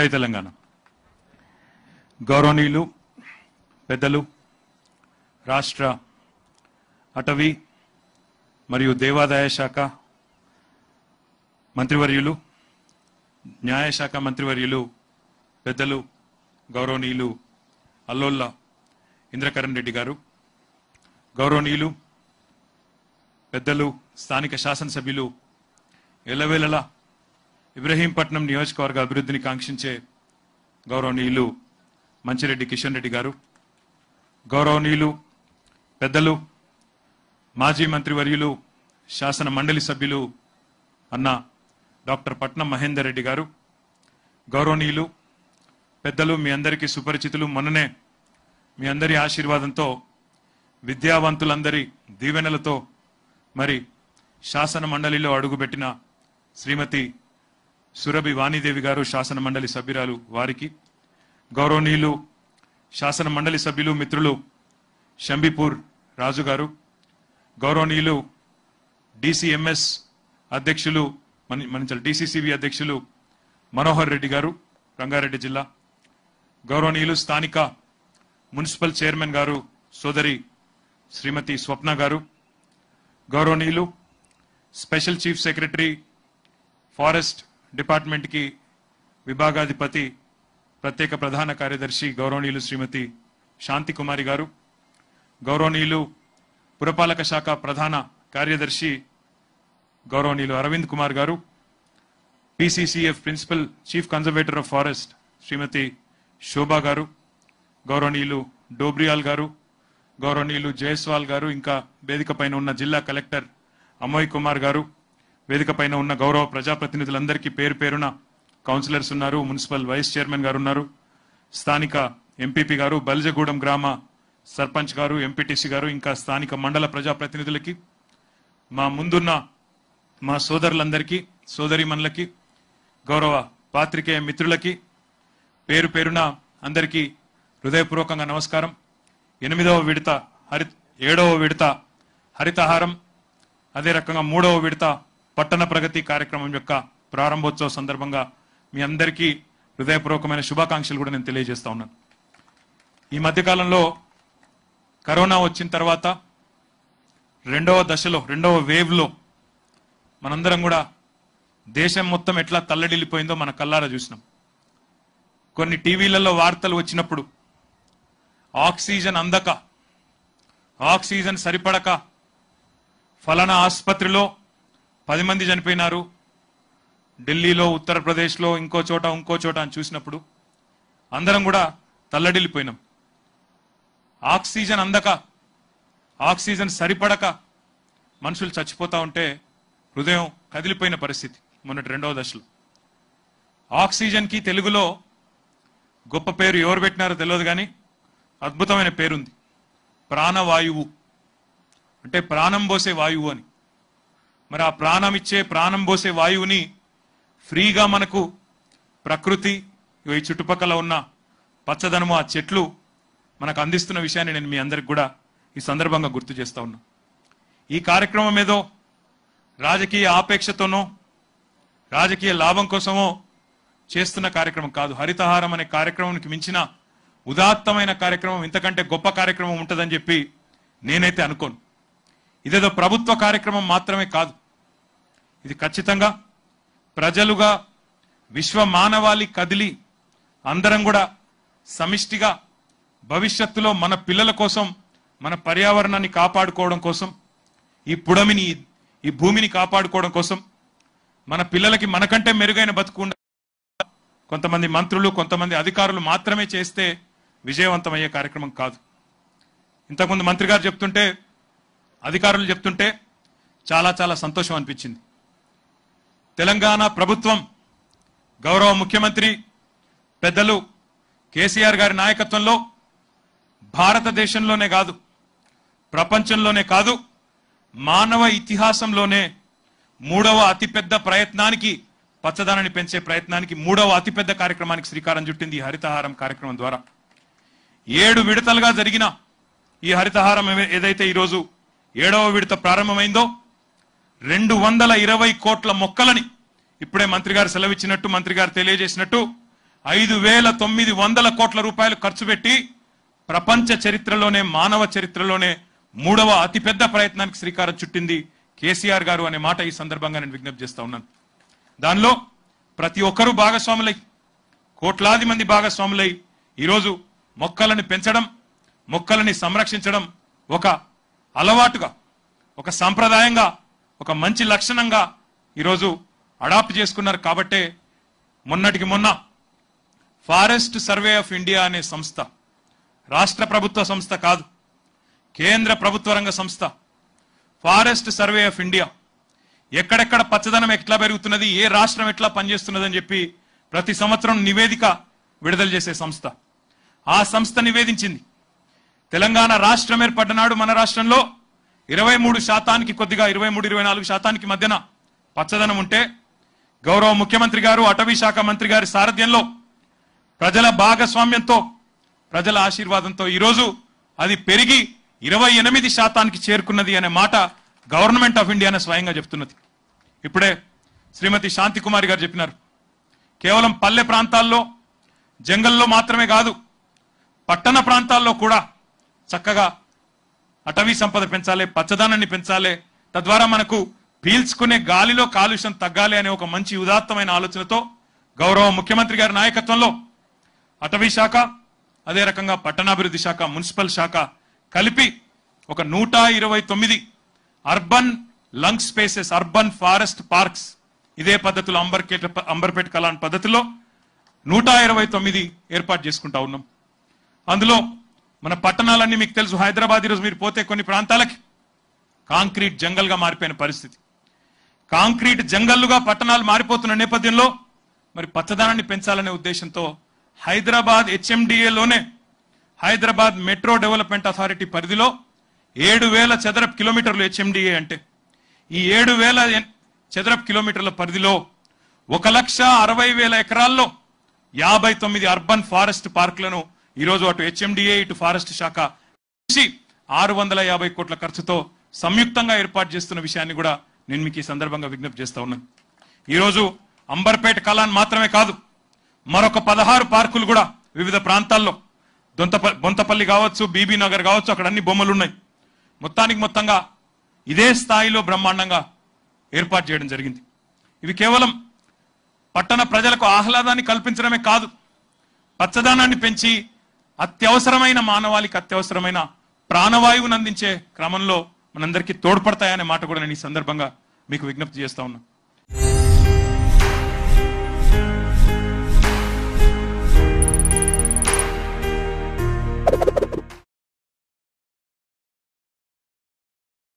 జై తెలంగాణ గౌరవనీయులు పెద్దలు రాష్ట్ర అటవీ మరియు దేవాదాయ శాఖ మంత్రివర్యులు న్యాయశాఖ మంత్రివర్యులు పెద్దలు గౌరవనీయులు అల్లోళ్ళ ఇంద్రకరణ్ రెడ్డి గారు గౌరవనీయులు పెద్దలు స్థానిక శాసనసభ్యులు ఎలవేళలా ఇబ్రహీంపట్నం నియోజకవర్గ అభివృద్ధిని కాంక్షించే గౌరవనీయులు మంచిరెడ్డి కిషన్ రెడ్డి గారు గౌరవనీయులు పెద్దలు మాజీ మంత్రివర్యులు శాసన మండలి సభ్యులు అన్న డాక్టర్ పట్నం మహేందర్ రెడ్డి గారు గౌరవనీయులు పెద్దలు మీ అందరికీ సుపరిచితులు మొన్ననే మీ అందరి ఆశీర్వాదంతో విద్యావంతులందరి దీవెనలతో మరి శాసన మండలిలో అడుగుపెట్టిన శ్రీమతి సురభి వాణిదేవి గారు శాసన మండలి సభ్యురాలు వారికి గౌరవనీయులు శాసన మండలి సభ్యులు మిత్రులు షంబిపూర్ రాజుగారు గౌరవనీయులు డిసిఎంఎస్ అధ్యక్షులు మన్నించాలి డిసిసిబి అధ్యక్షులు మనోహర్ రెడ్డి గారు రంగారెడ్డి జిల్లా గౌరవనీయులు స్థానిక మున్సిపల్ చైర్మన్ గారు సోదరి శ్రీమతి స్వప్న గారు గౌరవనీయులు స్పెషల్ చీఫ్ సెక్రటరీ ఫారెస్ట్ డిపార్ట్మెంట్కి విభాగాధిపతి ప్రత్యేక ప్రధాన కార్యదర్శి గౌరవనీయులు శ్రీమతి శాంతి కుమారి గారు గౌరవనీయులు పురపాలక శాఖ ప్రధాన కార్యదర్శి గౌరవనీయులు అరవింద్ కుమార్ గారు PCCF principal chief conservator of forest Shrimati Shobha గారు గౌరవనీయులు డోబ్రియాల్ గారు గౌరవనీయులు జయస్వాల్ గారు ఇంకా వేదిక పైన ఉన్న జిల్లా కలెక్టర్ అమోయ్ కుమార్ గారు వేదిక పైన ఉన్న గౌరవ ప్రజాప్రతినిధులందరికీ పేరు పేరున కౌన్సిలర్స్ ఉన్నారు మున్సిపల్ వైస్ చైర్మన్ గారు ఉన్నారు స్థానిక ఎంపీపీ గారు బల్జగూడెం గ్రామ సర్పంచ్ గారు ఎంపీటీసీ గారు ఇంకా స్థానిక మండల ప్రజాప్రతినిధులకి మా ముందున్న మా సోదరులందరికీ సోదరిమణులకి గౌరవ పాత్రికేయ మిత్రులకి పేరు పేరున అందరికీ హృదయపూర్వకంగా నమస్కారం ఎనిమిదవ విడత హరి ఏడవ విడత హరితహారం అదే రకంగా మూడవ విడత పట్టణ ప్రగతి కార్యక్రమం యొక్క ప్రారంభోత్సవ సందర్భంగా మీ అందరికీ హృదయపూర్వకమైన శుభాకాంక్షలు కూడా నేను తెలియజేస్తా ఉన్నాను ఈ మధ్యకాలంలో కరోనా వచ్చిన తర్వాత రెండవ దశలో రెండవ వేవ్లో మనందరం కూడా దేశం మొత్తం ఎట్లా తల్లడిల్లిపోయిందో మన కల్లారా చూసినాం కొన్ని టీవీలలో వార్తలు వచ్చినప్పుడు ఆక్సిజన్ అందక ఆక్సిజన్ సరిపడక ఫలానా ఆసుపత్రిలో పది మంది చనిపోయినారు ఢిల్లీలో ఉత్తరప్రదేశ్లో ఇంకో చోట ఇంకో చోట అని చూసినప్పుడు అందరం కూడా తల్లడిల్లిపోయినాం ఆక్సిజన్ అందక ఆక్సిజన్ సరిపడక మనుషులు చచ్చిపోతా ఉంటే హృదయం కదిలిపోయిన పరిస్థితి మొన్నటి రెండవ దశలో ఆక్సిజన్కి తెలుగులో గొప్ప పేరు ఎవరు పెట్టినారో తెలియదు కానీ అద్భుతమైన పేరుంది ప్రాణవాయువు అంటే ప్రాణం పోసే వాయువు అని మరి ఆ ప్రాణం ఇచ్చే ప్రాణం పోసే వాయువుని ఫ్రీగా మనకు ప్రకృతి ఈ చుట్టుపక్కల ఉన్న పచ్చదనము ఆ చెట్లు మనకు అందిస్తున్న విషయాన్ని నేను మీ అందరికి కూడా ఈ సందర్భంగా గుర్తు చేస్తా ఉన్నా ఈ కార్యక్రమం ఏదో రాజకీయ ఆపేక్షతోనో రాజకీయ లాభం కోసమో చేస్తున్న కార్యక్రమం కాదు హరితహారం అనే కార్యక్రమానికి మించిన ఉదాత్తమైన కార్యక్రమం ఇంతకంటే గొప్ప కార్యక్రమం ఉంటుందని చెప్పి నేనైతే అనుకోను ఇదేదో ప్రభుత్వ కార్యక్రమం మాత్రమే కాదు ఇది ఖచ్చితంగా ప్రజలుగా విశ్వ మానవాళి కదిలి అందరం కూడా సమిష్టిగా భవిష్యత్తులో మన పిల్లల కోసం మన పర్యావరణాన్ని కాపాడుకోవడం కోసం ఈ పుడమిని ఈ భూమిని కాపాడుకోవడం కోసం మన పిల్లలకి మనకంటే మెరుగైన బతుకు కొంతమంది మంత్రులు కొంతమంది అధికారులు మాత్రమే చేస్తే విజయవంతమయ్యే కార్యక్రమం కాదు ఇంతకుముందు మంత్రి గారు చెప్తుంటే అధికారులు చెప్తుంటే చాలా చాలా సంతోషం అనిపించింది తెలంగాణ ప్రభుత్వం గౌరవ ముఖ్యమంత్రి పెద్దలు కేసీఆర్ గారి నాయకత్వంలో భారతదేశంలోనే కాదు ప్రపంచంలోనే కాదు మానవ ఇతిహాసంలోనే మూడవ అతిపెద్ద ప్రయత్నానికి పచ్చదనాన్ని పెంచే ప్రయత్నానికి మూడవ అతిపెద్ద కార్యక్రమానికి శ్రీకారం చుట్టింది ఈ హరితహారం కార్యక్రమం ద్వారా ఏడు విడతలుగా జరిగిన ఈ హరితహారం ఏదైతే ఈరోజు ఏడవ విడత ప్రారంభమైందో రెండు వందల ఇరవై కోట్ల మొక్కలని ఇప్పుడే మంత్రి గారు సెలవిచ్చినట్టు మంత్రి గారు తెలియజేసినట్టు ఐదు వేల తొమ్మిది వందల కోట్ల రూపాయలు ఖర్చు పెట్టి ప్రపంచ చరిత్రలోనే మానవ చరిత్రలోనే మూడవ అతిపెద్ద ప్రయత్నానికి శ్రీకారం చుట్టింది కేసీఆర్ గారు అనే మాట ఈ సందర్భంగా నేను విజ్ఞప్తి చేస్తా ఉన్నాను దానిలో ప్రతి ఒక్కరూ భాగస్వాములై కోట్లాది మంది భాగస్వాములై ఈరోజు మొక్కలను పెంచడం మొక్కలని సంరక్షించడం ఒక అలవాటుగా ఒక సాంప్రదాయంగా ఒక మంచి లక్షణంగా ఈరోజు అడాప్ట్ చేసుకున్నారు కాబట్టే మొన్నటికి మొన్న ఫారెస్ట్ సర్వే ఆఫ్ ఇండియా అనే సంస్థ రాష్ట్ర ప్రభుత్వ సంస్థ కాదు కేంద్ర ప్రభుత్వ రంగ సంస్థ ఫారెస్ట్ సర్వే ఆఫ్ ఇండియా ఎక్కడెక్కడ పచ్చదనం ఎట్లా పెరుగుతున్నది ఏ రాష్ట్రం ఎట్లా పనిచేస్తున్నదని చెప్పి ప్రతి సంవత్సరం నివేదిక విడుదల చేసే సంస్థ ఆ సంస్థ నివేదించింది తెలంగాణ రాష్ట్రం ఏర్పడ్డనాడు మన రాష్ట్రంలో ఇరవై మూడు శాతానికి కొద్దిగా ఇరవై మూడు ఇరవై నాలుగు శాతానికి మధ్యన పచ్చదనం ఉంటే గౌరవ ముఖ్యమంత్రి గారు అటవీ శాఖ మంత్రి గారి సారథ్యంలో ప్రజల భాగస్వామ్యంతో ప్రజల ఆశీర్వాదంతో ఈరోజు అది పెరిగి ఇరవై ఎనిమిది శాతానికి చేరుకున్నది అనే మాట గవర్నమెంట్ ఆఫ్ ఇండియానే స్వయంగా చెప్తున్నది ఇప్పుడే శ్రీమతి శాంతి కుమారి గారు చెప్పినారు కేవలం పల్లె ప్రాంతాల్లో జంగల్లో మాత్రమే కాదు పట్టణ ప్రాంతాల్లో కూడా చక్కగా అటవీ సంపద పెంచాలి పచ్చదనాన్ని పెంచాలి తద్వారా మనకు పీల్చుకునే గాలిలో కాలుష్యం తగ్గాలి అనే ఒక మంచి ఉదాత్తమైన ఆలోచనతో గౌరవ ముఖ్యమంత్రి గారి నాయకత్వంలో అటవీ శాఖ అదే రకంగా పట్టణాభివృద్ధి శాఖ మున్సిపల్ శాఖ కలిపి ఒక నూట ఇరవై తొమ్మిది urban lung spaces urban forest parks ఇదే పద్ధతిలో అంబర్కేట అంబర్పేట కలాన్ పద్ధతిలో నూట ఇరవై తొమ్మిది ఏర్పాటు చేసుకుంటా ఉన్నాం అందులో మన పట్టణాలన్నీ మీకు తెలుసు హైదరాబాద్ ఈరోజు మీరు పోతే కొన్ని ప్రాంతాలకి కాంక్రీట్ జంగల్గా మారిపోయిన పరిస్థితి కాంక్రీట్ జంగల్లుగా పట్టణాలు మారిపోతున్న నేపథ్యంలో మరి పచ్చదనాన్ని పెంచాలనే ఉద్దేశంతో హైదరాబాద్ హెచ్ఎండిఏలోనే హైదరాబాద్ మెట్రో డెవలప్మెంట్ అథారిటీ పరిధిలో ఏడు వేల చదరపు కిలోమీటర్లు హెచ్ఎండిఏ అంటే ఈ ఏడు వేల చదరపు కిలోమీటర్ల పరిధిలో ఒక లక్ష అరవై వేల ఎకరాల్లో యాభై తొమ్మిది అర్బన్ ఫారెస్ట్ పార్కులను ఈరోజు అటు హెచ్ఎండిఏ ఇటు ఫారెస్ట్ శాఖ కలిసి ఆరు వందల యాభై కోట్ల ఖర్చుతో సంయుక్తంగా ఏర్పాటు చేస్తున్న విషయాన్ని కూడా నేను మీకు ఈ సందర్భంగా విజ్ఞప్తి చేస్తా ఉన్నాను ఈరోజు అంబర్పేట కళాన్ మాత్రమే కాదు మరొక పదహారు పార్కులు కూడా వివిధ ప్రాంతాల్లో దొంతప బొంతపల్లి కావచ్చు బీబీ నగర్ కావచ్చు అక్కడ అన్ని బొమ్మలు ఉన్నాయి మొత్తానికి మొత్తంగా ఇదే స్థాయిలో బ్రహ్మాండంగా ఏర్పాటు చేయడం జరిగింది ఇవి కేవలం పట్టణ ప్రజలకు ఆహ్లాదాన్ని కల్పించడమే కాదు పచ్చదనాన్ని పెంచి అత్యవసరమైన మానవాళికి అత్యవసరమైన ప్రాణవాయువును అందించే క్రమంలో మనందరికీ తోడ్పడతాయనే మాట కూడా నేను ఈ సందర్భంగా మీకు విజ్ఞప్తి చేస్తా ఉన్నా